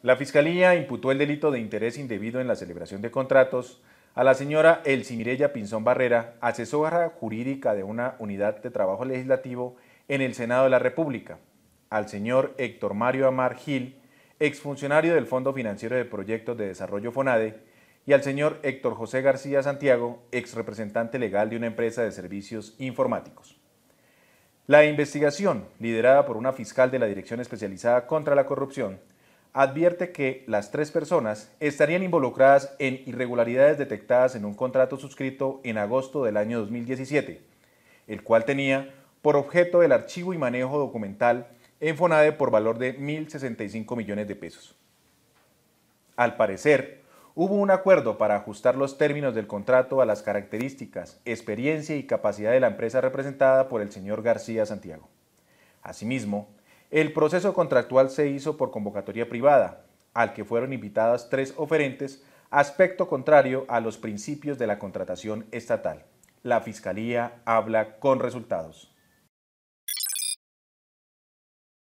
La Fiscalía imputó el delito de interés indebido en la celebración de contratos a la señora Elsimirella Pinzón Barrera, asesora jurídica de una unidad de trabajo legislativo en el Senado de la República, al señor Héctor Mario Amar Gil, exfuncionario del Fondo Financiero de Proyectos de Desarrollo FONADE, y al señor Héctor José García Santiago, exrepresentante legal de una empresa de servicios informáticos. La investigación, liderada por una fiscal de la Dirección Especializada contra la Corrupción, advierte que las tres personas estarían involucradas en irregularidades detectadas en un contrato suscrito en agosto del año 2017, el cual tenía por objeto el archivo y manejo documental en FONADE por valor de 1.065 millones de pesos. Al parecer, hubo un acuerdo para ajustar los términos del contrato a las características, experiencia y capacidad de la empresa representada por el señor García Santiago. Asimismo, el proceso contractual se hizo por convocatoria privada, al que fueron invitadas tres oferentes, aspecto contrario a los principios de la contratación estatal. La Fiscalía habla con resultados.